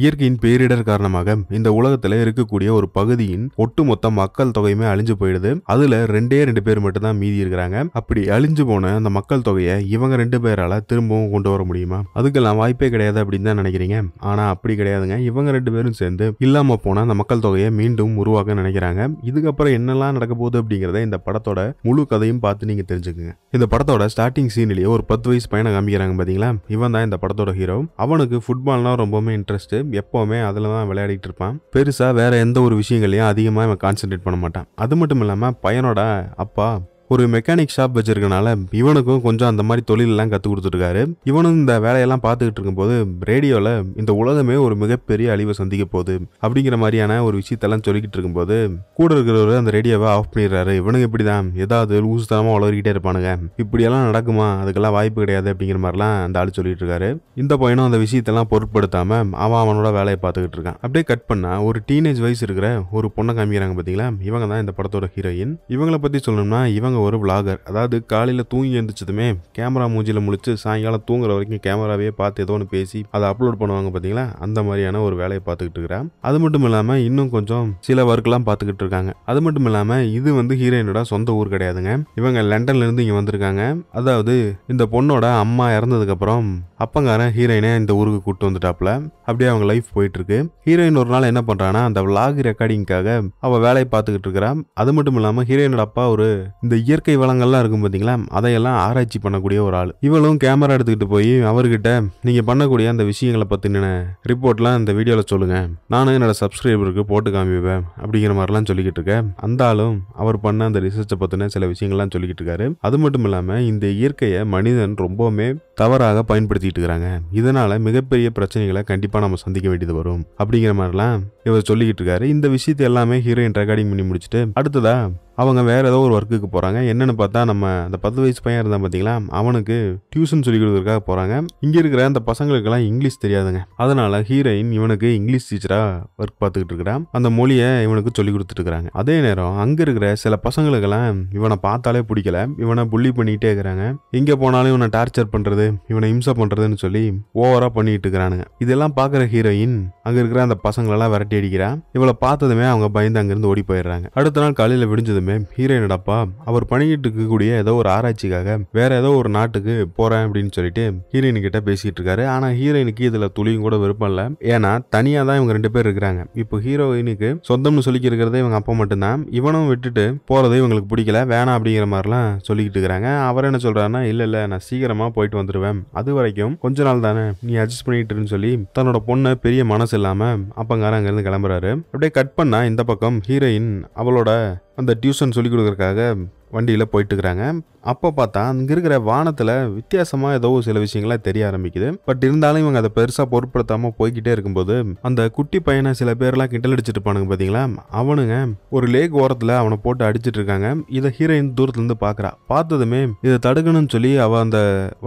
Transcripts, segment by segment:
இயற்கையின் பேரிடர் காரணமாக இந்த உலகத்துல இருக்கக்கூடிய ஒரு பகுதியின் ஒட்டுமொத்த மக்கள் தொகையுமே அழிஞ்சு போயிடுது அதுல ரெண்டே ரெண்டு பேர் மட்டும் தான் மீதி இருக்கிறாங்க அப்படி அழிஞ்சு போன அந்த மக்கள் தொகையை இவங்க ரெண்டு பேரால திரும்பவும் கொண்டு வர முடியுமா அதுக்கெல்லாம் வாய்ப்பே கிடையாது அப்படின்னு தான் நினைக்கிறீங்க ஆனா அப்படி கிடையாதுங்க இவங்க ரெண்டு பேரும் சேர்ந்து இல்லாம போன அந்த மக்கள் தொகையை மீண்டும் உருவாக்க நினைக்கிறாங்க இதுக்கப்புறம் என்னெல்லாம் நடக்க போகுது அப்படிங்கிறத இந்த படத்தோட முழு கதையும் பார்த்து நீங்க தெரிஞ்சுக்குங்க இந்த படத்தோட ஸ்டார்டிங் சீன்லயே ஒரு பத்து வயசு பையனை காமிக்கிறாங்க பாத்தீங்களா இவன் தான் இந்த படத்தோட ஹீரோ அவனுக்கு ஃபுட்பால்னா ரொம்பவுமே இன்ட்ரெஸ்ட் எப்போவுமே அதில் தான் விளையாடிட்டு இருப்பான் பெருசாக வேறு எந்த ஒரு விஷயங்களையும் அதிகமாக இவன் கான்சென்ட்ரேட் பண்ண மாட்டான் அது மட்டும் இல்லாமல் பையனோட அப்பா ஒரு மெக்கானிக் ஷாப் வச்சிருக்கனால இவனுக்கும் கொஞ்சம் அந்த மாதிரி தொழிலெல்லாம் கற்றுக் கொடுத்துருக்காரு இவனும் இந்த வேலையெல்லாம் பார்த்துக்கிட்டு இருக்கும்போது ரேடியோவில் இந்த உலகமே ஒரு மிகப்பெரிய அழிவை சந்திக்க போகுது அப்படிங்கிற மாதிரியான ஒரு விஷயத்தெல்லாம் சொல்லிக்கிட்டு இருக்கும்போது கூட இருக்கிறவர் அந்த ரேடியோவை ஆஃப் பண்ணிடுறாரு இவனுக்கு இப்படி தான் ஏதாவது ஊசுத்தனமாக உளறிக்கிட்டே இருப்பானுங்க இப்படியெல்லாம் நடக்குமா அதுக்கெல்லாம் வாய்ப்பு கிடையாது அப்படிங்கிற மாதிரிலாம் அந்த ஆள் சொல்லிட்டு இருக்காரு இந்த பையனும் அந்த விஷயத்தெல்லாம் பொருட்படுத்தாம அவன் அவனோட வேலையை பார்த்துக்கிட்டு இருக்கான் அப்படியே கட் பண்ணா ஒரு டீனேஜ் வயசு இருக்கிற ஒரு பொண்ணை காமிக்கிறாங்க பார்த்தீங்களா இவங்க தான் இந்த படத்தோட ஹீரோயின் இவங்களை பற்றி சொல்லணும்னா இவங்க இவங்க ஒரு விலாகர் அதாவது காலையில் தூங்கி எழுந்திரிச்சதுமே கேமரா மூஞ்சியில் முழிச்சு சாயங்காலம் தூங்குற வரைக்கும் கேமராவே பார்த்து ஏதோ ஒன்று பேசி அதை அப்லோட் பண்ணுவாங்க பார்த்தீங்களா அந்த மாதிரியான ஒரு வேலையை பார்த்துக்கிட்டு இருக்கிறேன் அது மட்டும் இல்லாமல் இன்னும் கொஞ்சம் சில ஒர்க்லாம் பார்த்துக்கிட்டு இருக்காங்க அது மட்டும் இல்லாமல் இது வந்து ஹீரோயினோட சொந்த ஊர் கிடையாதுங்க இவங்க லண்டன்லேருந்து இங்கே வந்திருக்காங்க அதாவது இந்த பொண்ணோட அம்மா இறந்ததுக்கப்புறம் அப்பங்காரன் ஹீரோயினை இந்த ஊருக்கு கூப்பிட்டு வந்துட்டாப்புல அப்படியே அவங்க லைஃப் போயிட்டு இருக்கு ஹீரோயின் ஒரு நாள் என்ன பண்ணுறான்னா அந்த விலாக் ரெக்கார்டிங்காக அவள் வேலையை பார்த்துக்கிட்டு இருக்கிறான் அது மட்டும் இல்லாமல் ஹீரோயினோட அப்பா ஒரு இந்த இயற்கை வளங்கள்லாம் இருக்கும் பார்த்தீங்களா அதையெல்லாம் ஆராய்ச்சி பண்ணக்கூடிய ஒரு ஆள் இவளும் கேமரா எடுத்துக்கிட்டு போய் அவர்கிட்ட நீங்கள் பண்ணக்கூடிய அந்த விஷயங்களை பற்றின ரிப்போர்ட்லாம் இந்த வீடியோவில் சொல்லுங்கள் நானும் என்னோடய சப்ஸ்கிரைபருக்கு போட்டு காமிப்பேன் அப்படிங்கிற மாதிரிலாம் சொல்லிக்கிட்டு இருக்கேன் அந்தாலும் அவர் பண்ண அந்த ரிசர்ச்சை பற்றின சில விஷயங்கள்லாம் சொல்லிக்கிட்டு இருக்காரு அது மட்டும் இல்லாமல் இந்த இயற்கையை மனிதன் ரொம்பவுமே தவறாக பயன்படுத்திட்டு இருக்கிறாங்க இதனால் மிகப்பெரிய பிரச்சனைகளை கண்டிப்பாக நம்ம சந்திக்க வேண்டியது வரும் அப்படிங்கிற மாதிரிலாம் இவர் சொல்லிக்கிட்டு இருக்காரு இந்த விஷயத்தை எல்லாமே ஹீரோயின் ரெக்கார்டிங் பண்ணி முடிச்சுட்டு அடுத்ததாக அவங்க வேறு ஏதோ ஒரு ஒர்க்குக்கு போகிறாங்க என்னென்னு பார்த்தா நம்ம அந்த பத்து வயசு பையன் இருந்தால் பார்த்தீங்களா அவனுக்கு டியூஷன் சொல்லி கொடுக்குறதுக்காக போகிறாங்க இங்கே இருக்கிற அந்த பசங்களுக்கெல்லாம் இங்கிலீஷ் தெரியாதுங்க அதனால் ஹீரோயின் இவனுக்கு இங்கிலீஷ் டீச்சராக ஒர்க் பார்த்துக்கிட்டு இருக்கிறான் அந்த மொழியை இவனுக்கு சொல்லிக் கொடுத்துட்ருக்குறாங்க அதே நேரம் அங்கே இருக்கிற சில பசங்களுக்கெல்லாம் இவனை பார்த்தாலே பிடிக்கல இவனை புள்ளி பண்ணிக்கிட்டே இருக்கிறாங்க எங்கே போனாலும் இவனை டார்ச்சர் பண்ணுறது இவனை இம்சை பண்ணுறதுன்னு சொல்லி ஓவராக பண்ணிக்கிட்டு இருக்கிறானுங்க இதெல்லாம் பார்க்குற ஹீரோயின் அங்கே இருக்கிற அந்த பசங்களெல்லாம் விரட்டி அடிக்கிறான் இவளை பார்த்ததுமே அவங்க பயந்து அங்கேருந்து ஓடி போயிடுறாங்க அடுத்த நாள் காலையில் விடிஞ்சதுமே மேம் ஹீரோயின் அவர் பண்ணிக்கிட்டு இருக்கக்கூடிய ஏதோ ஒரு ஆராய்ச்சிக்காக வேற ஏதோ ஒரு நாட்டுக்கு போறேன் அப்படின்னு சொல்லிட்டு ஹீரோயின் கிட்ட பேசிட்டு இருக்காரு ஆனா ஹீரோயினுக்கு இதுல துளியும் கூட விருப்பம் இல்லை ஏன்னா தனியா தான் இவங்க ரெண்டு பேர் இருக்கிறாங்க இப்போ ஹீரோயினுக்கு சொந்தம்னு சொல்லிக்க இருக்கிறதே இவங்க அப்பா மட்டும்தான் இவனும் விட்டுட்டு போறதே இவங்களுக்கு பிடிக்கல வேணாம் அப்படிங்கிற மாதிரிலாம் சொல்லிக்கிட்டு இருக்கிறாங்க அவர் என்ன சொல்றாருன்னா இல்ல இல்ல நான் சீக்கிரமா போயிட்டு வந்துடுவேன் அது வரைக்கும் கொஞ்ச நாள் தானே நீ அட்ஜஸ்ட் பண்ணிட்டுன்னு சொல்லி தன்னோட பொண்ணை பெரிய மனசு இல்லாம அப்பங்கார அங்கிருந்து கிளம்புறாரு அப்படியே கட் பண்ணா இந்த பக்கம் ஹீரோயின் அவளோட அந்த டியூஷன் சொல்லிக் கொடுக்குறக்காக வண்டியில் போயிட்டுருக்குறாங்க அப்போ பார்த்தா அங்கே இருக்கிற வானத்தில் வித்தியாசமாக ஏதோ சில விஷயங்களாக தெரிய ஆரம்பிக்குது பட் இருந்தாலும் இவங்க அதை பெருசாக பொருட்படுத்தாமல் போய்கிட்டே இருக்கும்போது அந்த குட்டி பையனை சில பேர்லாம் கிண்டல் அடிச்சுட்டு இருப்பானுங்க பார்த்தீங்களா அவனுங்க ஒரு லேக் ஓரத்தில் அவனை போட்டு அடிச்சிட்டு இருக்காங்க இதை ஹீரோயின் தூரத்துலேருந்து பார்க்குறா பார்த்ததுமே இதை தடுக்கணும்னு சொல்லி அவள் அந்த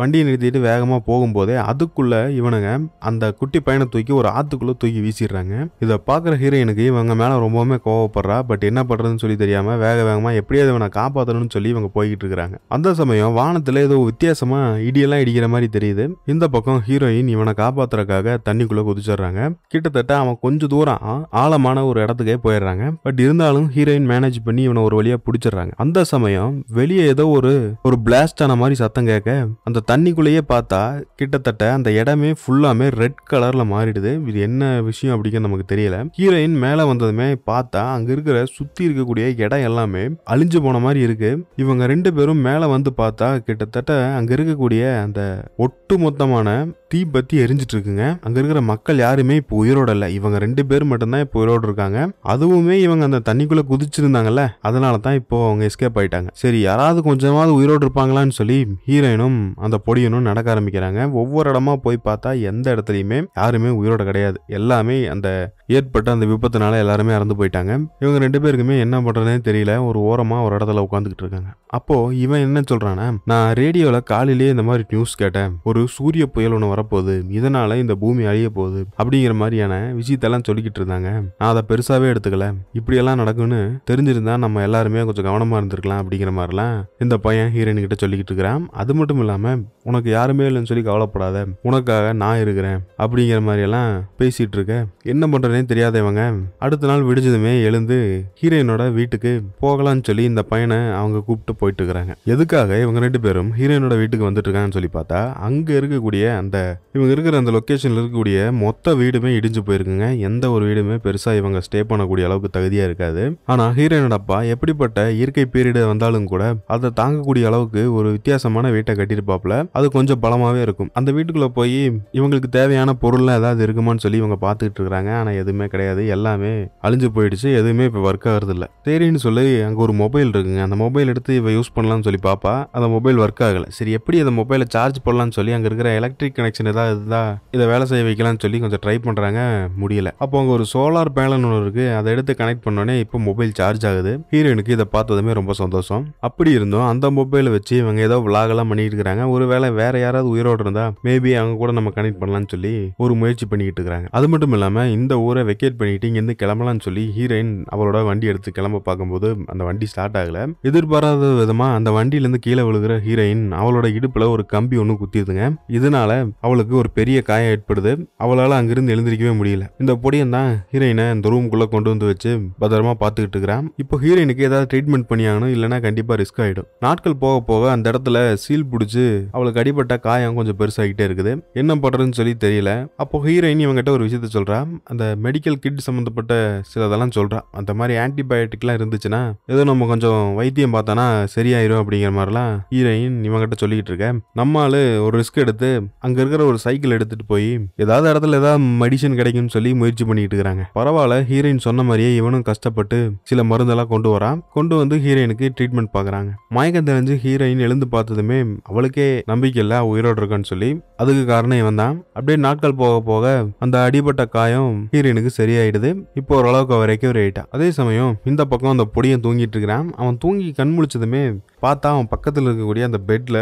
வண்டியை நிறுத்திட்டு வேகமாக போகும்போதே அதுக்குள்ளே இவனுங்க அந்த குட்டி பையனை தூக்கி ஒரு ஆற்றுக்குள்ளே தூக்கி வீசிடுறாங்க இதை பார்க்குற ஹீரோயினுக்கு இவங்க மேலே ரொம்பவுமே கோவப்படுறா பட் என்ன பண்ணுறதுன்னு சொல்லி தெரியாமல் வேக வேகமாக எப்படியாவது இவனை காப்பாற்றணும் எடுக்கணும்னு சொல்லி இவங்க போய்கிட்டு இருக்கிறாங்க அந்த சமயம் வானத்தில் ஏதோ வித்தியாசமா இடியெல்லாம் இடிக்கிற மாதிரி தெரியுது இந்த பக்கம் ஹீரோயின் இவனை காப்பாத்துறதுக்காக தண்ணிக்குள்ள குதிச்சிடுறாங்க கிட்டத்தட்ட அவன் கொஞ்சம் தூரம் ஆழமான ஒரு இடத்துக்கே போயிடுறாங்க பட் இருந்தாலும் ஹீரோயின் மேனேஜ் பண்ணி இவனை ஒரு வழியா பிடிச்சிடுறாங்க அந்த சமயம் வெளியே ஏதோ ஒரு ஒரு பிளாஸ்ட் ஆன மாதிரி சத்தம் கேட்க அந்த தண்ணிக்குள்ளேயே பார்த்தா கிட்டத்தட்ட அந்த இடமே ஃபுல்லாமே ரெட் கலர்ல மாறிடுது இது என்ன விஷயம் அப்படிங்கிறது நமக்கு தெரியல ஹீரோயின் மேல வந்ததுமே பார்த்தா அங்க இருக்கிற சுத்தி இருக்கக்கூடிய இடம் எல்லாமே அழிஞ்சு போன மாதிரி இருக்கு இருக்கு இவங்க ரெண்டு பேரும் மேலே வந்து பார்த்தா கிட்டத்தட்ட அங்கே இருக்கக்கூடிய அந்த ஒட்டு மொத்தமான தீ பற்றி எரிஞ்சிட்டு இருக்குங்க அங்கே இருக்கிற மக்கள் யாருமே இப்போ உயிரோட இல்லை இவங்க ரெண்டு பேர் மட்டும்தான் இப்போ உயிரோடு இருக்காங்க அதுவுமே இவங்க அந்த தண்ணிக்குள்ளே குதிச்சிருந்தாங்கல்ல அதனாலதான் தான் இப்போ அவங்க எஸ்கேப் ஆயிட்டாங்க சரி யாராவது கொஞ்சமாவது உயிரோடு இருப்பாங்களான்னு சொல்லி ஹீரோயினும் அந்த பொடியனும் நடக்க ஆரம்பிக்கிறாங்க ஒவ்வொரு இடமா போய் பார்த்தா எந்த இடத்துலையுமே யாருமே உயிரோட கிடையாது எல்லாமே அந்த ஏற்பட்ட அந்த விபத்தினால எல்லாருமே இறந்து போயிட்டாங்க இவங்க ரெண்டு பேருக்குமே என்ன பண்ணுறதுனே தெரியல ஒரு ஓரமாக ஒரு இடத்துல உட்காந்துக்கிட்டு இருக்காங்க அப்போது இவன் என்ன சொல்கிறான்னா நான் ரேடியோவில் காலையிலேயே இந்த மாதிரி நியூஸ் கேட்டேன் ஒரு சூரிய புயல் ஒன்று வரப்போகுது இதனால் இந்த பூமி அழிய போகுது அப்படிங்கிற மாதிரியான விஷயத்தெல்லாம் சொல்லிக்கிட்டு இருந்தாங்க நான் அதை பெருசாகவே எடுத்துக்கல இப்படியெல்லாம் நடக்கும்னு தெரிஞ்சிருந்தா நம்ம எல்லாருமே கொஞ்சம் கவனமாக இருந்திருக்கலாம் அப்படிங்கிற மாதிரிலாம் இந்த பையன் ஹீரோயின்கிட்ட சொல்லிக்கிட்டு இருக்கிறான் அது மட்டும் இல்லாமல் உனக்கு யாருமே இல்லைன்னு சொல்லி கவலைப்படாத உனக்காக நான் இருக்கிறேன் அப்படிங்கிற மாதிரியெல்லாம் பேசிட்டு இருக்க என்ன பண்றேன் பண்ணானே தெரியாத இவங்க அடுத்த நாள் விடிஞ்சதுமே எழுந்து ஹீரோயினோட வீட்டுக்கு போகலான்னு சொல்லி இந்த பையனை அவங்க கூப்பிட்டு போயிட்டு இருக்கிறாங்க எதுக்காக இவங்க ரெண்டு பேரும் ஹீரோயினோட வீட்டுக்கு வந்துட்டு இருக்காங்கன்னு சொல்லி பார்த்தா அங்க இருக்கக்கூடிய அந்த இவங்க இருக்கிற அந்த லொக்கேஷன்ல இருக்கக்கூடிய மொத்த வீடுமே இடிஞ்சு போயிருக்குங்க எந்த ஒரு வீடுமே பெருசா இவங்க ஸ்டே பண்ணக்கூடிய அளவுக்கு தகுதியா இருக்காது ஆனா ஹீரோயினோட அப்பா எப்படிப்பட்ட இயற்கை பேரிடு வந்தாலும் கூட அதை தாங்கக்கூடிய அளவுக்கு ஒரு வித்தியாசமான வீட்டை கட்டியிருப்பாப்ல அது கொஞ்சம் பலமாவே இருக்கும் அந்த வீட்டுக்குள்ள போய் இவங்களுக்கு தேவையான பொருள்லாம் ஏதாவது இருக்குமான்னு சொல்லி இவங்க பார்த்துக்கிட்டு இருக்கிறாங்க ஆனா எது எதுவுமே கிடையாது எல்லாமே அழிஞ்சு போயிடுச்சு எதுவுமே இப்போ ஒர்க் ஆகிறது இல்லை சரின்னு சொல்லி அங்கே ஒரு மொபைல் இருக்குங்க அந்த மொபைல் எடுத்து இவ யூஸ் பண்ணலாம்னு சொல்லி பார்ப்பா அந்த மொபைல் ஒர்க் ஆகலை சரி எப்படி அந்த மொபைலை சார்ஜ் பண்ணலாம்னு சொல்லி அங்கே இருக்கிற எலக்ட்ரிக் கனெக்ஷன் ஏதாவது இருந்தால் இதை வேலை செய்ய வைக்கலாம்னு சொல்லி கொஞ்சம் ட்ரை பண்ணுறாங்க முடியல அப்போ அங்கே ஒரு சோலார் பேனல் ஒன்று இருக்குது அதை எடுத்து கனெக்ட் பண்ணோடனே இப்போ மொபைல் சார்ஜ் ஆகுது ஹீரோயினுக்கு இதை பார்த்ததுமே ரொம்ப சந்தோஷம் அப்படி இருந்தோம் அந்த மொபைலை வச்சு இவங்க ஏதோ விளாகலாம் பண்ணிட்டு இருக்கிறாங்க ஒரு வேலை வேற யாராவது உயிரோடு இருந்தால் மேபி அவங்க கூட நம்ம கனெக்ட் பண்ணலாம்னு சொல்லி ஒரு முயற்சி பண்ணிக்கிட்டு இருக்கிறாங்க அது மட்டும் இல்லாமல் இந்த ஊரை முறை வெக்கேட் பண்ணிட்டு இங்கேருந்து கிளம்பலான்னு சொல்லி ஹீரோயின் அவளோட வண்டி எடுத்து கிளம்ப பார்க்கும்போது அந்த வண்டி ஸ்டார்ட் ஆகலை எதிர்பாராத விதமாக அந்த வண்டியிலேருந்து கீழே விழுகிற ஹீரோயின் அவளோட இடுப்பில் ஒரு கம்பி ஒன்று குத்திடுதுங்க இதனால அவளுக்கு ஒரு பெரிய காயம் ஏற்படுது அவளால் அங்கிருந்து எழுந்திருக்கவே முடியல இந்த பொடியன் தான் ஹீரோயினை இந்த ரூம்குள்ளே கொண்டு வந்து வச்சு பத்திரமா பார்த்துக்கிட்டு இருக்கிறான் இப்போ ஹீரோயினுக்கு ஏதாவது ட்ரீட்மெண்ட் பண்ணியாகணும் இல்லைனா கண்டிப்பாக ரிஸ்க் ஆகிடும் நாட்கள் போக போக அந்த இடத்துல சீல் பிடிச்சி அவளுக்கு அடிபட்ட காயம் கொஞ்சம் பெருசாகிட்டே இருக்குது என்ன பண்ணுறதுன்னு சொல்லி தெரியல அப்போ ஹீரோயின் இவங்ககிட்ட ஒரு விஷயத்த சொல்கிறான் அந்த மெடிக்கல் கிட் சம்மந்தப்பட்ட சில இதெல்லாம் சொல்கிறான் அந்த மாதிரி ஆன்டிபயோட்டிக்லாம் இருந்துச்சுன்னா ஏதோ நம்ம கொஞ்சம் வைத்தியம் பார்த்தோன்னா சரியாயிரும் அப்படிங்கிற மாதிரிலாம் ஹீரோயின் இவங்ககிட்ட சொல்லிக்கிட்டு இருக்கேன் நம்ம ஆள் ஒரு ரிஸ்க் எடுத்து அங்கே இருக்கிற ஒரு சைக்கிள் எடுத்துகிட்டு போய் ஏதாவது இடத்துல ஏதாவது மெடிசன் கிடைக்கும்னு சொல்லி முயற்சி பண்ணிக்கிட்டு இருக்கிறாங்க பரவாயில்ல ஹீரோயின் சொன்ன மாதிரியே இவனும் கஷ்டப்பட்டு சில மருந்தெல்லாம் கொண்டு வரான் கொண்டு வந்து ஹீரோயினுக்கு ட்ரீட்மெண்ட் பார்க்குறாங்க மயக்கம் தெரிஞ்சு ஹீரோயின் எழுந்து பார்த்ததுமே அவளுக்கே நம்பிக்கை இல்லை உயிரோடு இருக்கான்னு சொல்லி அதுக்கு காரணம் இவன் தான் அப்படியே நாட்கள் போக போக அந்த அடிபட்ட காயம் ஹீரோ எனக்கு சரியாயிடுது இப்போ ஓரளவுக்கு அவர் ரெக்கவரி ஆகிட்டான் அதே சமயம் இந்த பக்கம் அந்த பொடியை தூங்கிட்டு இருக்கிறான் அவன் தூங்கி கண் முழிச்சதுமே பார்த்தா அவன் பக்கத்தில் இருக்கக்கூடிய அந்த பெட்டில்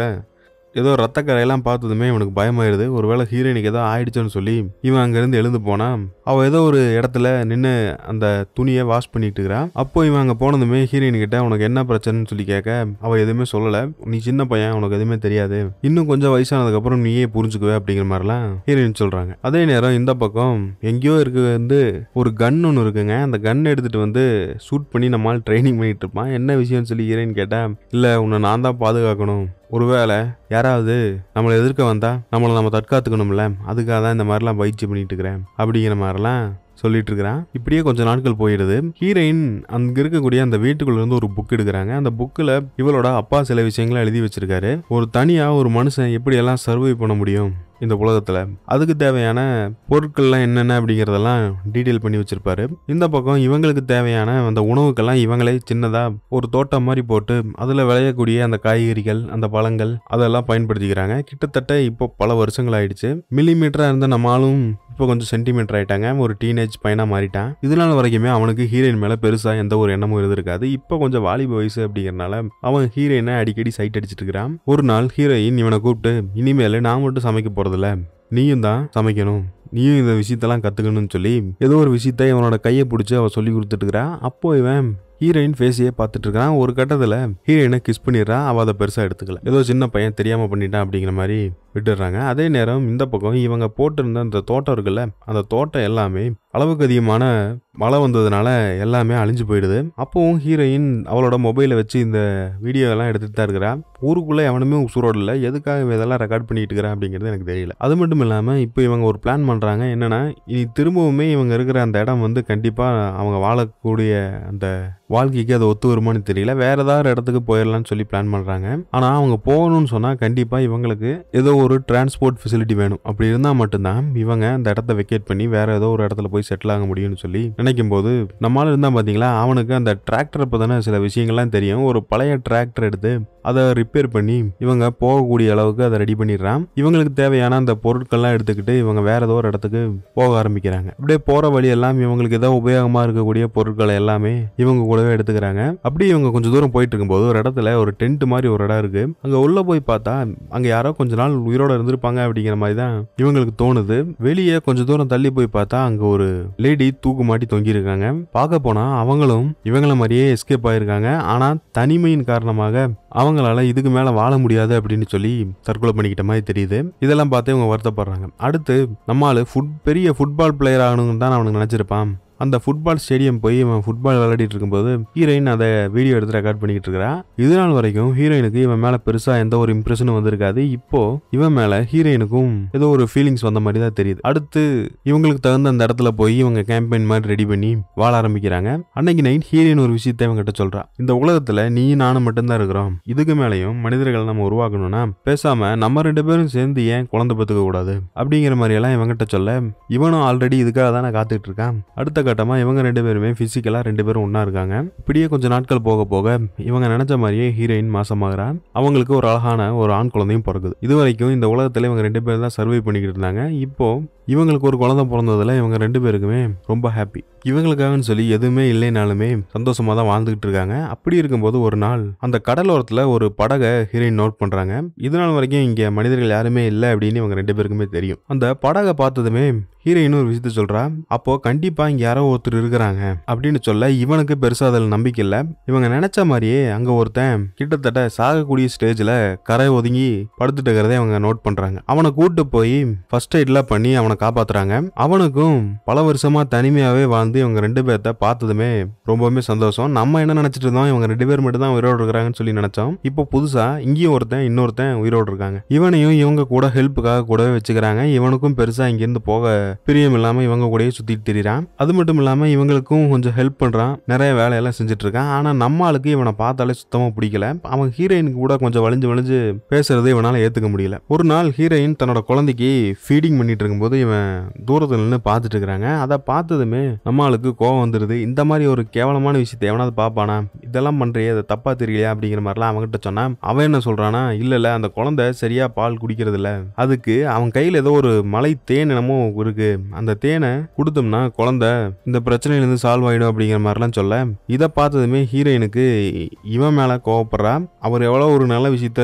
ஏதோ ரத்தக்கரையெல்லாம் பார்த்ததுமே இவனுக்கு பயமாயிருது ஒருவேளை ஹீரோயினுக்கு ஏதோ ஆயிடுச்சோன்னு சொல்லி இவன் அங்கேருந்து எழுந்து போனான் அவள் ஏதோ ஒரு இடத்துல நின்று அந்த துணியை வாஷ் பண்ணிட்டு இருக்கிறான் அப்போ இவன் அங்கே போனதுமே ஹீரோயின் கிட்ட உனக்கு என்ன பிரச்சனைன்னு சொல்லி கேட்க அவள் எதுவுமே சொல்லலை நீ சின்ன பையன் உனக்கு எதுவுமே தெரியாது இன்னும் கொஞ்சம் வயசானதுக்கப்புறம் நீயே புரிஞ்சுக்குவே அப்படிங்கிற மாதிரிலாம் ஹீரோயின் சொல்கிறாங்க அதே நேரம் இந்த பக்கம் எங்கேயோ இருக்கு வந்து ஒரு கன் ஒன்று இருக்குங்க அந்த கன் எடுத்துகிட்டு வந்து ஷூட் பண்ணி நம்மளால் ட்ரைனிங் பண்ணிகிட்டு இருப்பான் என்ன விஷயம்னு சொல்லி ஹீரோயின் கேட்டேன் இல்லை உன்னை நான் தான் பாதுகாக்கணும் ஒருவேளை யாராவது நம்மளை எதிர்க்க வந்தால் நம்மளை நம்ம தற்காத்துக்கணும்ல அதுக்காக தான் இந்த மாதிரிலாம் பயிற்சி பண்ணிட்டு இருக்கிறேன் அப்படிங்கிற மாதிரி மாதிரிலாம் சொல்லிட்டு இருக்கிறான் இப்படியே கொஞ்சம் நாட்கள் போயிடுது ஹீரோயின் அங்க இருக்கக்கூடிய அந்த வீட்டுக்குள்ள இருந்து ஒரு புக் எடுக்கிறாங்க அந்த புக்கில் இவளோட அப்பா சில விஷயங்களை எழுதி வச்சிருக்காரு ஒரு தனியாக ஒரு மனுஷன் எப்படியெல்லாம் சர்வை பண்ண முடியும் இந்த உலகத்தில் அதுக்கு தேவையான பொருட்கள்லாம் என்னென்ன அப்படிங்கிறதெல்லாம் டீட்டெயில் பண்ணி வச்சுருப்பாரு இந்த பக்கம் இவங்களுக்கு தேவையான அந்த உணவுக்கெல்லாம் இவங்களே சின்னதாக ஒரு தோட்டம் மாதிரி போட்டு அதில் விளையக்கூடிய அந்த காய்கறிகள் அந்த பழங்கள் அதெல்லாம் பயன்படுத்திக்கிறாங்க கிட்டத்தட்ட இப்போ பல வருஷங்கள் ஆயிடுச்சு மில்லிமீட்டராக இருந்த நம்மளும் இப்போ கொஞ்சம் சென்டிமெண்ட் ஆகிட்டாங்க ஒரு டீனேஜ் பையனாக மாறிட்டான் இதனால வரைக்குமே அவனுக்கு ஹீரோயின் மேலே பெருசாக எந்த ஒரு எண்ணமும் இருந்திருக்காது இப்போ கொஞ்சம் வாலிப வயசு அப்படிங்கிறனால அவன் ஹீரோயினை அடிக்கடி சைட் அடிச்சிட்டுருக்கிறான் இருக்கிறான் ஒரு நாள் ஹீரோயின் இவனை கூப்பிட்டு இனிமேல் நான் மட்டும் சமைக்க போகிறதில்ல நீயும் தான் சமைக்கணும் நீயும் இந்த விஷயத்தெல்லாம் கற்றுக்கணும்னு சொல்லி ஏதோ ஒரு விஷயத்த இவனோட கையை பிடிச்சி அவள் சொல்லி கொடுத்துட்டுக்கிறா அப்போ இவன் ஹீரோயின் ஃபேஸையே பார்த்துட்டு இருக்கான் ஒரு கட்டத்தில் ஹீரோயினை கிஸ் பண்ணிடுறான் அவள் அதை பெருசாக எடுத்துக்கல ஏதோ சின்ன பையன் தெரியாமல் பண்ணிட்டான் அப்படிங்கிற மாதிரி விட்டுடுறாங்க அதே நேரம் இந்த பக்கம் இவங்க போட்டிருந்த அந்த தோட்டம் இருக்குல்ல அந்த தோட்டம் எல்லாமே அளவுக்கு அதிகமான மழை வந்ததுனால எல்லாமே அழிஞ்சு போயிடுது அப்போவும் ஹீரோயின் அவளோட மொபைலை வச்சு இந்த வீடியோ எல்லாம் எடுத்துகிட்டு தான் இருக்கிறா ஊருக்குள்ளே எவனுமே உசுரோடல எதுக்காக இதெல்லாம் ரெக்கார்ட் பண்ணிட்டு இருக்கிறா அப்படிங்கிறது எனக்கு தெரியல அது மட்டும் இல்லாமல் இப்போ இவங்க ஒரு பிளான் பண்ணுறாங்க என்னென்னா இனி திரும்பவுமே இவங்க இருக்கிற அந்த இடம் வந்து கண்டிப்பாக அவங்க வாழக்கூடிய அந்த வாழ்க்கைக்கு அது ஒத்து வருமானு தெரியல வேறு ஏதாவது இடத்துக்கு போயிடலான்னு சொல்லி பிளான் பண்ணுறாங்க ஆனால் அவங்க போகணும்னு சொன்னால் கண்டிப்பாக இவங்களுக்கு ஏதோ ஒரு டிரான்ஸ்போர்ட் ஃபெசிலிட்டி வேணும் அப்படி இருந்தால் மட்டும்தான் இவங்க அந்த இடத்த வெக்கேட் பண்ணி வேறு ஏதோ ஒரு இடத்துல போய் செட்டில் ஆக முடியும்னு சொல்லி நினைக்கும் போது நம்மளால இருந்தால் பார்த்தீங்களா அவனுக்கு அந்த டிராக்டர் பற்றின சில விஷயங்கள்லாம் தெரியும் ஒரு பழைய டிராக்டர் எடுத்து அதை ரிப்பேர் பண்ணி இவங்க போகக்கூடிய அளவுக்கு அதை ரெடி பண்ணிடுறான் இவங்களுக்கு தேவையான அந்த பொருட்கள்லாம் எடுத்துக்கிட்டு இவங்க வேற ஏதோ ஒரு இடத்துக்கு போக ஆரம்பிக்கிறாங்க அப்படியே போகிற வழியெல்லாம் இவங்களுக்கு ஏதோ உபயோகமாக இருக்கக்கூடிய பொருட்களை எல்லாமே இவங்க கூட கூடவே எடுத்துக்கிறாங்க அப்படி இவங்க கொஞ்சம் தூரம் போயிட்டு இருக்கும்போது ஒரு இடத்துல ஒரு டென்ட் மாதிரி ஒரு இடம் இருக்கு அங்கே உள்ளே போய் பார்த்தா அங்கே யாரோ கொஞ்ச நாள் உயிரோட இருந்திருப்பாங்க அப்படிங்கிற மாதிரி தான் இவங்களுக்கு தோணுது வெளியே கொஞ்சம் தூரம் தள்ளி போய் பார்த்தா அங்கே ஒரு லேடி தூக்கு மாட்டி இருக்காங்க பார்க்க போனால் அவங்களும் இவங்கள மாதிரியே எஸ்கேப் ஆயிருக்காங்க ஆனால் தனிமையின் காரணமாக அவங்களால இதுக்கு மேலே வாழ முடியாது அப்படின்னு சொல்லி தற்கொலை பண்ணிக்கிட்ட மாதிரி தெரியுது இதெல்லாம் பார்த்து இவங்க வருத்தப்படுறாங்க அடுத்து நம்மளால ஃபுட் பெரிய ஃபுட்பால் பிளேயர் ஆகணும்னு தான் அவனுக்கு நினச்சிருப்பான் அந்த ஃபுட்பால் ஸ்டேடியம் போய் இவன் ஃபுட்பால் விளையாடிட்டு இருக்கும்போது ஹீரோயின் அதை வீடியோ எடுத்து ரெக்கார்ட் பண்ணிக்கிட்டு இருக்கிறான் இது நாள் வரைக்கும் ஹீரோயினுக்கு இவன் மேலே பெருசாக எந்த ஒரு இம்ப்ரெஷனும் வந்திருக்காது இப்போ இவன் மேலே ஹீரோயினுக்கும் ஏதோ ஒரு ஃபீலிங்ஸ் வந்த மாதிரி தான் தெரியுது அடுத்து இவங்களுக்கு தகுந்த அந்த இடத்துல போய் இவங்க கேம்பெயின் மாதிரி ரெடி பண்ணி வாழ ஆரம்பிக்கிறாங்க அன்னைக்கு நைட் ஹீரோயின் ஒரு விஷயத்தை இவங்ககிட்ட சொல்கிறான் இந்த உலகத்தில் நீ நானும் மட்டும்தான் இருக்கிறோம் இதுக்கு மேலேயும் மனிதர்கள் நம்ம உருவாக்கணும்னா பேசாமல் நம்ம ரெண்டு பேரும் சேர்ந்து ஏன் குழந்தை பத்துக்க கூடாது அப்படிங்கிற மாதிரியெல்லாம் இவங்ககிட்ட சொல்ல இவனும் ஆல்ரெடி இதுக்காக தானே காத்துட்டு இருக்கான் அடுத்த எடுத்துக்காட்டமாக இவங்க ரெண்டு பேருமே ஃபிசிக்கலாக ரெண்டு பேரும் ஒன்றா இருக்காங்க இப்படியே கொஞ்சம் நாட்கள் போக போக இவங்க நினச்ச மாதிரியே ஹீரோயின் மாசமாகிறா அவங்களுக்கு ஒரு அழகான ஒரு ஆண் குழந்தையும் பிறக்குது இது வரைக்கும் இந்த உலகத்தில் இவங்க ரெண்டு பேரும் தான் சர்வை பண்ணிக்கிட்டு இருந்தாங்க இப்போ இவங்களுக்கு ஒரு குழந்தை பிறந்ததில் இவங்க ரெண்டு பேருக்குமே ரொம்ப ஹாப்பி இவங்களுக்காகன்னு சொல்லி எதுவுமே இல்லைனாலுமே சந்தோஷமாக தான் வாழ்ந்துகிட்டு இருக்காங்க அப்படி இருக்கும்போது ஒரு நாள் அந்த கடலோரத்தில் ஒரு படகை ஹீரோயின் நோட் பண்ணுறாங்க இதனால் வரைக்கும் இங்கே மனிதர்கள் யாருமே இல்லை அப்படின்னு இவங்க ரெண்டு பேருக்குமே தெரியும் அந்த படகை பார்த்ததுமே ஹீரோயின் ஒரு விஷயத்த சொல்கிறான் அப்போது கண்டிப்பாக இங்கே யாரோ ஒருத்தர் இருக்கிறாங்க அப்படின்னு சொல்ல இவனுக்கு பெருசாக அதில் நம்பிக்கை இல்லை இவங்க நினச்ச மாதிரியே அங்கே ஒருத்தன் கிட்டத்தட்ட சாகக்கூடிய ஸ்டேஜில் கரை ஒதுங்கி படுத்துட்டு இருக்கிறதே அவங்க நோட் பண்ணுறாங்க அவனை கூப்பிட்டு போய் ஃபர்ஸ்ட் எய்ட்லாம் பண்ணி அவனை காப்பாற்றுறாங்க அவனுக்கும் பல வருஷமாக தனிமையாகவே வாழ்ந்து வந்து இவங்க ரெண்டு பேர்த்த பார்த்ததுமே ரொம்பவுமே சந்தோஷம் நம்ம என்ன நினைச்சிட்டு இருந்தோம் இவங்க ரெண்டு பேர் மட்டும் தான் உயிரோடு இருக்கிறாங்கன்னு சொல்லி நினச்சோம் இப்போ புதுசாக இங்கேயும் ஒருத்தன் இன்னொருத்தன் உயிரோடு இருக்காங்க இவனையும் இவங்க கூட ஹெல்ப்புக்காக கூடவே வச்சுக்கிறாங்க இவனுக்கும் பெருசாக இங்கேருந்து போக பிரியம் இல்லாம இவங்க கூடயே சுற்றிட்டு திரியிறான் அது மட்டும் இல்லாமல் இவங்களுக்கும் கொஞ்சம் ஹெல்ப் பண்ணுறான் நிறைய வேலையெல்லாம் செஞ்சுட்டு இருக்கான் ஆனால் நம்ம ஆளுக்கு இவனை பார்த்தாலே சுத்தமாக பிடிக்கல அவன் ஹீரோயினுக்கு கூட கொஞ்சம் வளைஞ்சு வளைஞ்சு பேசுறதை இவனால் ஏற்றுக்க முடியல ஒரு நாள் ஹீரோயின் தன்னோட குழந்தைக்கு ஃபீடிங் பண்ணிட்டு இருக்கும்போது இவன் தூரத்தில் நின்று பார்த்துட்டு இருக்கிறாங்க அதை பார்த்ததுமே நம்ம அம்மாளுக்கு கோவம் வந்துடுது இந்த மாதிரி ஒரு கேவலமான விஷயத்த எவனாவது பார்ப்பானா இதெல்லாம் பண்ணுறியே அதை தப்பாக தெரியலையா அப்படிங்கிற மாதிரிலாம் அவங்ககிட்ட சொன்னான் அவன் என்ன சொல்கிறானா இல்லைல்ல அந்த குழந்தை சரியாக பால் குடிக்கிறதில்ல அதுக்கு அவன் கையில் ஏதோ ஒரு மலை தேன் என்னமோ இருக்குது அந்த தேனை கொடுத்தோம்னா குழந்தை இந்த பிரச்சனையிலேருந்து சால்வ் ஆகிடும் அப்படிங்கிற மாதிரிலாம் சொல்ல இதை பார்த்ததுமே ஹீரோயினுக்கு இவன் மேலே கோவப்படுறா அவர் எவ்வளோ ஒரு நல்ல விஷயத்த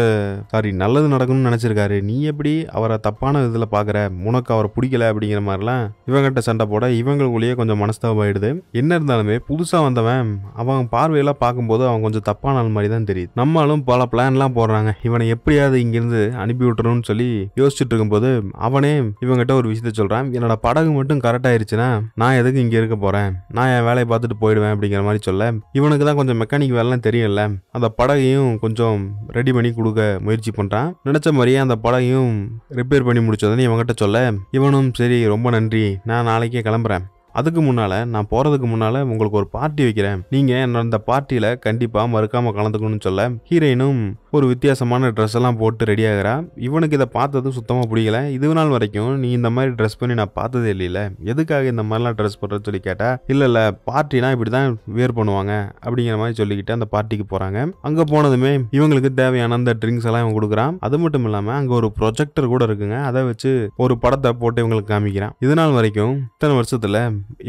சாரி நல்லது நடக்கணும்னு நினச்சிருக்காரு நீ எப்படி அவரை தப்பான இதில் பார்க்குற உனக்கு அவரை பிடிக்கல அப்படிங்கிற மாதிரிலாம் இவங்ககிட்ட சண்டை போட இவங்களுக்குள்ளேயே கொஞ்சம் மனசு பஸ்தாவாயிடுது என்ன இருந்தாலுமே புதுசாக வந்தவன் அவன் பார்வையெல்லாம் பார்க்கும்போது அவன் கொஞ்சம் தப்பான ஆள் மாதிரி தான் தெரியுது நம்மளும் பல பிளான்லாம் போடுறாங்க இவனை எப்படியாவது இங்கிருந்து அனுப்பி விட்டுறணும்னு சொல்லி யோசிச்சுட்டு இருக்கும்போது அவனே இவங்கிட்ட ஒரு விஷயத்த சொல்கிறான் என்னோட படகு மட்டும் கரெக்ட் ஆயிருச்சுன்னா நான் எதுக்கு இங்கே இருக்க போகிறேன் நான் என் வேலையை பார்த்துட்டு போயிடுவேன் அப்படிங்கிற மாதிரி சொல்ல இவனுக்கு தான் கொஞ்சம் மெக்கானிக் வேலைலாம் தெரியல அந்த படகையும் கொஞ்சம் ரெடி பண்ணி கொடுக்க முயற்சி பண்ணுறான் நினச்ச மாதிரியே அந்த படகையும் ரிப்பேர் பண்ணி முடிச்சதுன்னு இவங்கிட்ட சொல்ல இவனும் சரி ரொம்ப நன்றி நான் நாளைக்கே கிளம்புறேன் அதுக்கு முன்னால் நான் போகிறதுக்கு முன்னால் உங்களுக்கு ஒரு பார்ட்டி வைக்கிறேன் நீங்கள் என்னோட அந்த பார்ட்டியில் கண்டிப்பாக மறுக்காமல் கலந்துக்கணும்னு சொல்ல ஹீரோயினும் ஒரு வித்தியாசமான ட்ரெஸ் எல்லாம் போட்டு ரெடி ஆகிறா இவனுக்கு இதை பார்த்தது சுத்தமாக பிடிக்கல இது நாள் வரைக்கும் நீ இந்த மாதிரி ட்ரெஸ் பண்ணி நான் பார்த்ததே இல்லையில எதுக்காக இந்த மாதிரிலாம் ட்ரெஸ் பண்ணுறேன்னு சொல்லி கேட்டால் இல்லை இல்லை பார்ட்டினா இப்படி தான் வேர் பண்ணுவாங்க அப்படிங்கிற மாதிரி சொல்லிக்கிட்டு அந்த பார்ட்டிக்கு போகிறாங்க அங்கே போனதுமே இவங்களுக்கு தேவையான அந்த ட்ரிங்க்ஸ் எல்லாம் இவன் கொடுக்குறான் அது மட்டும் இல்லாமல் அங்கே ஒரு ப்ரொஜெக்டர் கூட இருக்குங்க அதை வச்சு ஒரு படத்தை போட்டு இவங்களுக்கு காமிக்கிறான் இது நாள் வரைக்கும் இத்தனை வருஷத்தில்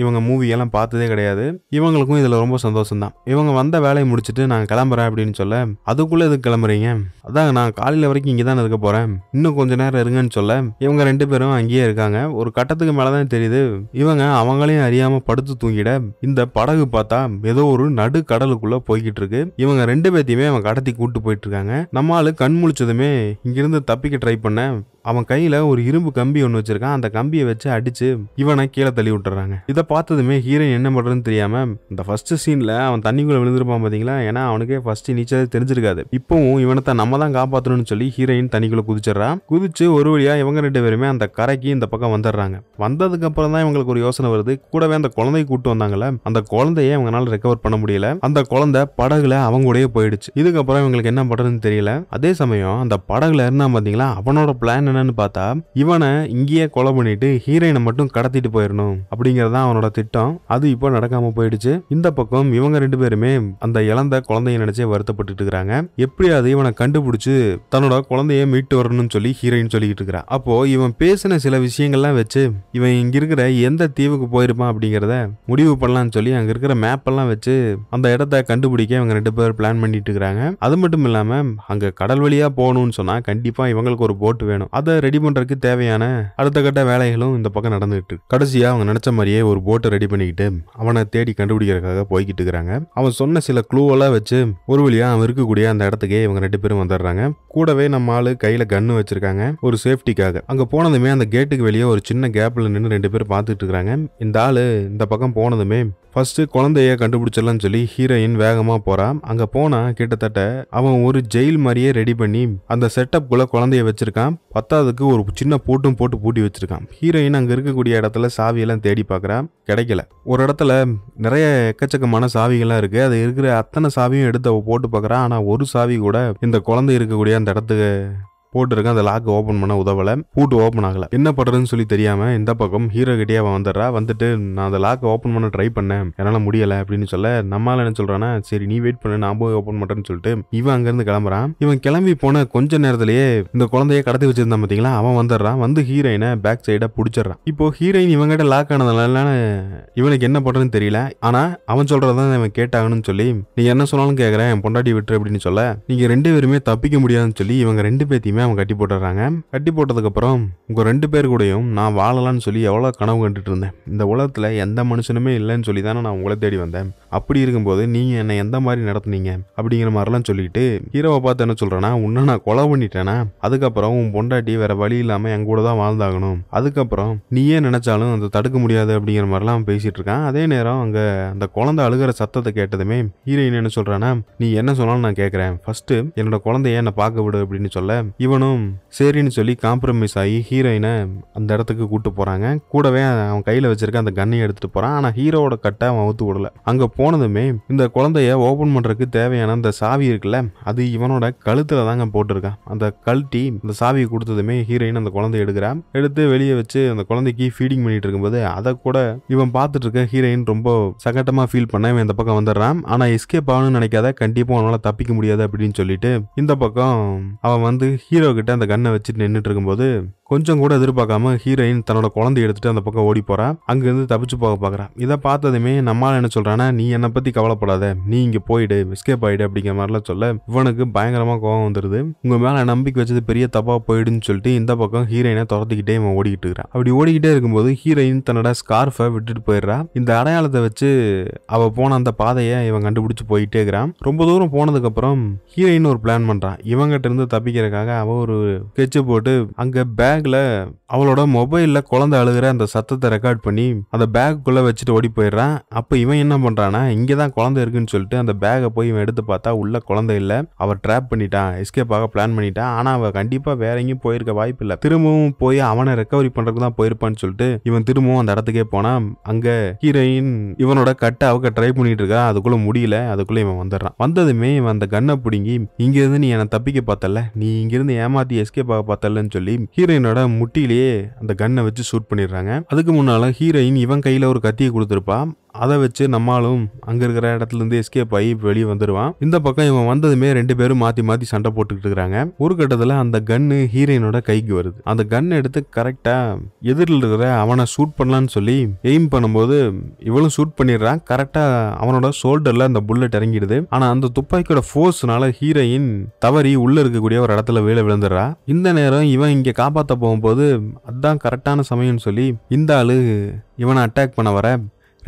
இவங்க மூவி எல்லாம் பார்த்ததே கிடையாது இவங்களுக்கும் இதில் ரொம்ப சந்தோஷம் தான் இவங்க வந்த வேலையை முடிச்சுட்டு நான் கிளம்புறேன் அப்படின்னு சொல்ல அதுக்குள்ளே எதுக்கு கிளம்புறீங்க அதான் நான் காலையில் வரைக்கும் இங்கே தான் இருக்க போகிறேன் இன்னும் கொஞ்ச நேரம் இருங்கன்னு சொல்ல இவங்க ரெண்டு பேரும் அங்கேயே இருக்காங்க ஒரு கட்டத்துக்கு மேலே தான் தெரியுது இவங்க அவங்களையும் அறியாமல் படுத்து தூங்கிட இந்த படகு பார்த்தா ஏதோ ஒரு நடு கடலுக்குள்ளே போய்கிட்டு இருக்கு இவங்க ரெண்டு பேர்த்தையுமே அவன் கடத்தி கூட்டு போயிட்டு இருக்காங்க நம்மளால கண் முழிச்சதுமே இங்கிருந்து தப்பிக்க ட்ரை பண்ண அவன் கையில் ஒரு இரும்பு கம்பி ஒன்று வச்சிருக்கான் அந்த கம்பியை வச்சு அடிச்சு இவனை கீழே தள்ளி விட்டுறாங்க இதை பார்த்ததுமே ஹீரோயின் என்ன பண்ணுறதுன்னு தெரியாம இந்த ஃபர்ஸ்ட் சீனில் அவன் தண்ணிக்குள்ளே விழுந்திருப்பான் பார்த்தீங்களா ஏன்னா அவனுக்கே ஃபர்ஸ்ட் நீச்சல் தெரிஞ்சிருக்காது இப்போவும் இவனத்தை நம்ம தான் காப்பாற்றணும்னு சொல்லி ஹீரோயின் தண்ணிக்குள்ள குதிச்சிடறான் குதிச்சு ஒரு வழியாக இவங்க ரெண்டு பேருமே அந்த கரைக்கு இந்த பக்கம் வந்துடுறாங்க வந்ததுக்கு அப்புறம் தான் இவங்களுக்கு ஒரு யோசனை வருது கூடவே அந்த குழந்தைய கூட்டு வந்தாங்கல்ல அந்த குழந்தைய இவங்களால ரெக்கவர் பண்ண முடியல அந்த குழந்தை படகுல கூடயே போயிடுச்சு இதுக்கப்புறம் இவங்களுக்கு என்ன பண்ணுறதுன்னு தெரியல அதே சமயம் அந்த படகுல இருந்தா பார்த்தீங்களா அவனோட பிளான் என்னன்னு பார்த்தா இவனை இங்கேயே கொலை பண்ணிட்டு ஹீரோயினை மட்டும் கடத்திட்டு போயிடணும் அப்படிங்கறதான் அவனோட திட்டம் அது இப்போ நடக்காம போயிடுச்சு இந்த பக்கம் இவங்க ரெண்டு பேருமே அந்த இழந்த குழந்தைய நினைச்சே வருத்தப்பட்டு இருக்கிறாங்க எப்படியாவது இவனை கண்டுபிடிச்சு தன்னோட குழந்தைய மீட்டு வரணும்னு சொல்லி ஹீரோயின் சொல்லிக்கிட்டு இருக்கிறான் அப்போ இவன் பேசின சில விஷயங்கள்லாம் வச்சு இவன் இங்க இருக்கிற எந்த தீவுக்கு போயிருப்பான் அப்படிங்கிறத முடிவு பண்ணலாம்னு சொல்லி அங்க இருக்கிற மேப்பெல்லாம் வச்சு அந்த இடத்த கண்டுபிடிக்க இவங்க ரெண்டு பேர் பிளான் பண்ணிட்டு இருக்கிறாங்க அது மட்டும் இல்லாம அங்க கடல் வழியா போகணும்னு சொன்னா கண்டிப்பா இவங்களுக்கு ஒரு போட் வேணும் அது அதை ரெடி பண்றதுக்கு தேவையான அடுத்த கட்ட வேலைகளும் இந்த பக்கம் நடந்துட்டு கடைசியாக அவங்க நினச்ச மாதிரியே ஒரு போட்டை ரெடி பண்ணிக்கிட்டு அவனை தேடி கண்டுபிடிக்கிறதுக்காக போய்கிட்டு இருக்கிறாங்க அவன் சொன்ன சில க்ளூவெல்லாம் வச்சு ஒரு வழியாக அவன் இருக்கக்கூடிய அந்த இடத்துக்கே இவங்க ரெண்டு பேரும் வந்துடுறாங்க கூடவே நம்ம ஆள் கையில் கண்ணு வச்சிருக்காங்க ஒரு சேஃப்டிக்காக அங்கே போனதுமே அந்த கேட்டுக்கு வெளியே ஒரு சின்ன கேப்பில் நின்று ரெண்டு பேர் பார்த்துட்டு இருக்காங்க இந்த ஆள் இந்த பக்கம் போனதுமே ஃபஸ்ட்டு குழந்தைய கண்டுபிடிச்சிடலான்னு சொல்லி ஹீரோயின் வேகமாக போகிறான் அங்கே போனால் கிட்டத்தட்ட அவன் ஒரு ஜெயில் மாதிரியே ரெடி பண்ணி அந்த குள்ளே குழந்தைய வச்சுருக்கான் பத்தாவதுக்கு ஒரு சின்ன போட்டும் போட்டு பூட்டி வச்சுருக்கான் ஹீரோயின் அங்கே இருக்கக்கூடிய இடத்துல சாவியெல்லாம் தேடி பார்க்குறான் கிடைக்கல ஒரு இடத்துல நிறைய எக்கச்சக்கமான சாவிகள்லாம் இருக்குது அது இருக்கிற அத்தனை சாவியும் எடுத்து போட்டு பார்க்குறான் ஆனால் ஒரு சாவி கூட இந்த குழந்தை இருக்கக்கூடிய அந்த இடத்துக்கு போட்டுருக்கேன் அந்த லாக் ஓப்பன் பண்ண உதவலை பூட்டு ஓப்பன் ஆகலை என்ன பண்ணுறதுன்னு சொல்லி தெரியாமல் இந்த பக்கம் ஹீரோ கிட்டே அவன் வந்துடுறா வந்துட்டு நான் அந்த லாக் ஓப்பன் பண்ண ட்ரை பண்ணேன் என்னால் முடியலை அப்படின்னு சொல்ல நம்மளால் என்ன சொல்கிறான்னா சரி நீ வெயிட் பண்ணு நான் போய் ஓப்பன் பண்ணுறேன்னு சொல்லிட்டு இவன் அங்கேருந்து கிளம்புறான் இவன் கிளம்பி போன கொஞ்ச நேரத்திலேயே இந்த குழந்தைய கடத்தி வச்சிருந்தான் பாத்தீங்களா அவன் வந்துடுறான் வந்து ஹீரோயினை பேக் சைடா பிடிச்சிடுறான் இப்போ ஹீரோயின் கிட்ட லாக் ஆனதுனால இவனுக்கு என்ன பண்ணுறதுன்னு தெரியல ஆனால் அவன் சொல்கிறதான் இவன் கேட்டாங்கன்னு சொல்லி நீ என்ன சொன்னாலும் கேட்குறேன் பொண்டாட்டி விட்டுரு அப்படின்னு சொல்ல நீங்கள் ரெண்டு பேருமே தப்பிக்க முடியாதுன்னு சொல்லி இவங்க ரெண்டு பேர்த்தையுமே உடனே அவங்க கட்டி போட்டுறாங்க கட்டி போட்டதுக்கப்புறம் உங்கள் ரெண்டு பேர் கூடயும் நான் வாழலாம்னு சொல்லி எவ்வளோ கனவு கண்டுட்டு இருந்தேன் இந்த உலகத்தில் எந்த மனுஷனுமே இல்லைன்னு சொல்லி தானே நான் உங்களை தேடி வந்தேன் அப்படி இருக்கும்போது நீங்கள் என்னை எந்த மாதிரி நடத்துனீங்க அப்படிங்கிற மாதிரிலாம் சொல்லிட்டு ஹீரோவை பார்த்து என்ன சொல்கிறேன்னா உன்னை நான் கொலை பண்ணிட்டேன்னா அதுக்கப்புறம் உன் பொண்டாட்டி வேற வழி இல்லாமல் என் கூட தான் வாழ்ந்தாகணும் அதுக்கப்புறம் நீயே நினைச்சாலும் அதை தடுக்க முடியாது அப்படிங்கிற மாதிரிலாம் பேசிட்டு இருக்கான் அதே நேரம் அங்கே அந்த குழந்தை அழுகிற சத்தத்தை கேட்டதுமே ஹீரோயின் என்ன சொல்கிறான்னா நீ என்ன சொன்னாலும் நான் கேட்குறேன் ஃபர்ஸ்ட் என்னோட குழந்தைய என்னை பார்க்க விடு அப்படின்னு சொல்ல இவன் முருகனும் சரின்னு சொல்லி காம்ப்ரமைஸ் ஆகி ஹீரோயினை அந்த இடத்துக்கு கூட்டு போகிறாங்க கூடவே அவன் கையில் வச்சிருக்க அந்த கன்னை எடுத்துகிட்டு போகிறான் ஆனால் ஹீரோவோட கட்டை அவன் ஊற்று விடல அங்கே போனதுமே இந்த குழந்தைய ஓப்பன் பண்ணுறதுக்கு தேவையான அந்த சாவி இருக்குல்ல அது இவனோட கழுத்தில் தாங்க போட்டிருக்கான் அந்த கழட்டி அந்த சாவியை கொடுத்ததுமே ஹீரோயின் அந்த குழந்தை எடுக்கிறான் எடுத்து வெளியே வச்சு அந்த குழந்தைக்கு ஃபீடிங் பண்ணிட்டு இருக்கும்போது அதை கூட இவன் பார்த்துட்டு இருக்க ஹீரோயின் ரொம்ப சகட்டமாக ஃபீல் பண்ண இவன் இந்த பக்கம் வந்துடுறான் ஆனால் எஸ்கேப் ஆகணும்னு நினைக்காத கண்டிப்பாக அவனால் தப்பிக்க முடியாது அப்படின்னு சொல்லிட்டு இந்த பக்கம் அவன் வந்து ஹீரோ ஹீரோ கிட்ட அந்த கண்ணை வச்சுட்டு நின்றுட்டு இருக்கும்போது கொஞ்சம் கூட எதிர்பார்க்காம ஹீரோயின் தன்னோட குழந்தைய எடுத்துட்டு அந்த பக்கம் ஓடி போறா அங்கிருந்து தப்பிச்சு போக பாக்குறான் இதை பார்த்ததுமே நம்மால் என்ன சொல்றானா நீ என்னை பத்தி கவலைப்படாத நீ இங்க போயிடு எஸ்கேப் ஆயிடு அப்படிங்கிற மாதிரிலாம் சொல்ல இவனுக்கு பயங்கரமா கோவம் வந்துருது உங்க மேல நம்பிக்கை வச்சது பெரிய தப்பா போயிடுன்னு சொல்லிட்டு இந்த பக்கம் ஹீரோயினை துரத்திக்கிட்டே இவன் ஓடிக்கிட்டு இருக்கிறான் அப்படி ஓடிக்கிட்டே இருக்கும்போது ஹீரோயின் தன்னோட ஸ்கார்ஃபை விட்டுட்டு போயிடுறா இந்த அடையாளத்தை வச்சு அவ போன அந்த பாதையை இவன் கண்டுபிடிச்சு போயிட்டே இருக்கிறான் ரொம்ப தூரம் போனதுக்கு அப்புறம் ஹீரோயின் ஒரு பிளான் பண்றான் இவங்கிட்ட இருந்து தப்பிக்கிறதுக்காக அவ ஒரு கெச்சு போட்டு அங்க பே பேக்கில் அவளோட மொபைலில் குழந்தை அழுகிற அந்த சத்தத்தை ரெக்கார்ட் பண்ணி அந்த பேக்குள்ளே வச்சுட்டு ஓடி போயிடுறான் அப்போ இவன் என்ன பண்ணுறான்னா இங்கே தான் குழந்தை இருக்குன்னு சொல்லிட்டு அந்த பேக்கை போய் இவன் எடுத்து பார்த்தா உள்ள குழந்தை இல்லை அவர் ட்ராப் பண்ணிட்டான் எஸ்கேப் ஆக பிளான் பண்ணிட்டான் ஆனால் அவன் கண்டிப்பாக வேற எங்கேயும் போயிருக்க வாய்ப்பு இல்லை திரும்பவும் போய் அவனை ரெக்கவரி பண்ணுறதுக்கு தான் போயிருப்பான்னு சொல்லிட்டு இவன் திரும்பவும் அந்த இடத்துக்கே போனான் அங்கே ஹீரோயின் இவனோட கட்டை அவக்க ட்ரை பண்ணிட்டு இருக்கா அதுக்குள்ளே முடியல அதுக்குள்ளே இவன் வந்துடுறான் வந்ததுமே இவன் அந்த கண்ணை பிடுங்கி இங்கேருந்து நீ என்னை தப்பிக்க பார்த்தல நீ இங்கேருந்து ஏமாத்தி எஸ்கேப் ஆக பார்த்தலன்னு சொல்லி ஹீரோயின் ஹீரோயினோட முட்டியிலேயே அந்த கன்னை வச்சு ஷூட் பண்ணிடுறாங்க அதுக்கு முன்னால் ஹீரோயின் இவன் கையில் ஒரு கத்தியை கொடுத்துருப்பா அதை வச்சு நம்மளும் அங்கே இருக்கிற இடத்துலேருந்து எஸ்கேப் ஆகி வெளியே வந்துடுவான் இந்த பக்கம் இவன் வந்ததுமே ரெண்டு பேரும் மாற்றி மாற்றி சண்டை போட்டுக்கிட்டு இருக்கிறாங்க ஒரு கட்டத்துல அந்த கன்னு ஹீரோயினோட கைக்கு வருது அந்த கன் எடுத்து கரெக்டாக எதிரில் இருக்கிற அவனை ஷூட் பண்ணலான்னு சொல்லி எய்ம் பண்ணும்போது இவளும் ஷூட் பண்ணிடுறான் கரெக்டாக அவனோட ஷோல்டரில் அந்த புல்லட் இறங்கிடுது ஆனால் அந்த துப்பாக்கியோட ஃபோர்ஸ்னால ஹீரோயின் தவறி உள்ளே இருக்கக்கூடிய ஒரு இடத்துல வீழ விழுந்துடுறா இந்த நேரம் இவன் இங்கே காப்பாற்ற போகும்போது அதுதான் கரெக்டான சமயம்னு சொல்லி இந்த ஆளு இவனை அட்டாக் பண்ண வர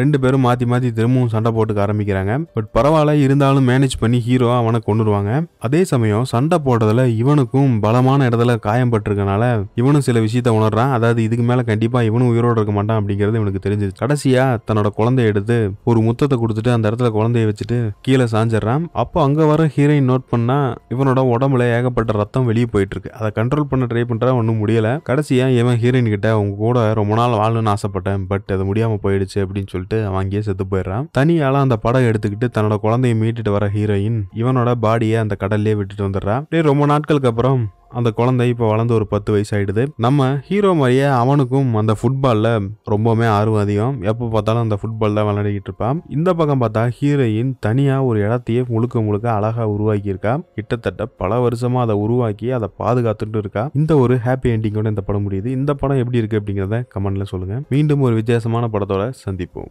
ரெண்டு பேரும் மாற்றி மாற்றி திரும்பவும் சண்டை போட்டுக்க ஆரம்பிக்கிறாங்க பட் பரவாயில்ல இருந்தாலும் மேனேஜ் பண்ணி ஹீரோ அவனை கொண்டுடுவாங்க அதே சமயம் சண்டை போடுறதுல இவனுக்கும் பலமான இடத்துல காயம் பட்டிருக்கனால இவனும் சில விஷயத்த உணர்றான் அதாவது இதுக்கு மேலே கண்டிப்பாக இவனும் உயிரோடு இருக்க மாட்டான் அப்படிங்கிறது இவனுக்கு தெரிஞ்சது கடைசியாக தன்னோட குழந்தைய எடுத்து ஒரு முத்தத்தை கொடுத்துட்டு அந்த இடத்துல குழந்தைய வச்சுட்டு கீழே சாஞ்சிடுறான் அப்போ அங்கே வர ஹீரோயின் நோட் பண்ணால் இவனோட உடம்புல ஏகப்பட்ட ரத்தம் வெளியே போயிட்டு இருக்கு அதை கண்ட்ரோல் பண்ண ட்ரை பண்றா ஒன்றும் முடியல கடைசியாக இவன் ஹீரோயின் கிட்ட உங்க கூட ரொம்ப நாள் வாழணும்னு ஆசைப்பட்டேன் பட் அது முடியாமல் போயிடுச்சு அப்படின்னு சொல்லி சொல்லிட்டு அங்கேயே செத்து போயிடுறான் தனியால அந்த படம் எடுத்துக்கிட்டு தன்னோட குழந்தைய மீட்டுட்டு வர ஹீரோயின் இவனோட பாடியை அந்த கடல்லே விட்டுட்டு வந்துடுறான் ரொம்ப நாட்களுக்கு அப்புறம் அந்த குழந்தை இப்போ வளர்ந்து ஒரு பத்து வயசு ஆயிடுது நம்ம ஹீரோ மாதிரியே அவனுக்கும் அந்த ஃபுட்பாலில் ரொம்பவுமே ஆர்வம் அதிகம் எப்போ பார்த்தாலும் அந்த ஃபுட்பால் தான் விளையாடிட்டு இருப்பான் இந்த பக்கம் பார்த்தா ஹீரோயின் தனியாக ஒரு இடத்தையே முழுக்க முழுக்க அழகாக உருவாக்கியிருக்கா கிட்டத்தட்ட பல வருஷமாக அதை உருவாக்கி அதை பாதுகாத்துட்டு இருக்கா இந்த ஒரு ஹாப்பி என்டிங்கோட இந்த படம் முடியுது இந்த படம் எப்படி இருக்குது அப்படிங்கிறத கமெண்ட்டில் சொல்லுங்கள் மீண்டும் ஒரு வித்தியாசமான படத்தோட சந்திப்போம்